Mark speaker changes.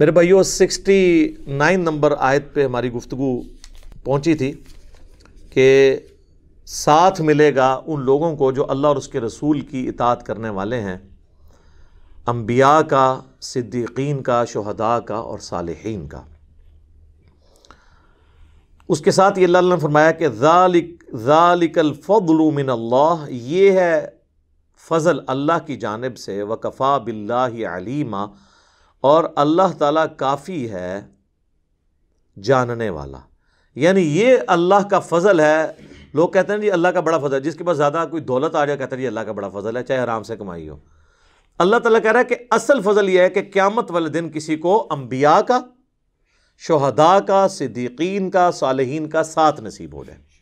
Speaker 1: मेरे भाइयों 69 नंबर आयत पे हमारी गुफ्तु पहुंची थी कि साथ मिलेगा उन लोगों को जो अल्लाह और उसके रसूल की इतात करने वाले हैं अम्बिया का सिद्दीकीन का शहदा का और सालहीन का उसके साथ ये अल्लाह ने फरमाया कि ज़ालिक ज़ालिकल अल्लाह ये है फ़ज़ल अल्लाह की जानब से वकफ़ा बिल्ला अलीमा और अल्लाह ताला काफ़ी है जानने वाला यानी ये अल्लाह का फजल है लोग कहते हैं जी अल्लाह का बड़ा फजल जिसके पास ज़्यादा कोई दौलत आ जाए कहते हैं जी अल्लाह का बड़ा फजल है चाहे आराम से कमाई हो अल्लाह ताला कह रहा है कि असल फजल यह है कि क्यामत वाले दिन किसी को अम्बिया का शहदा का सिद्दीकीन का सालहीन का साथ नसीब हो जाए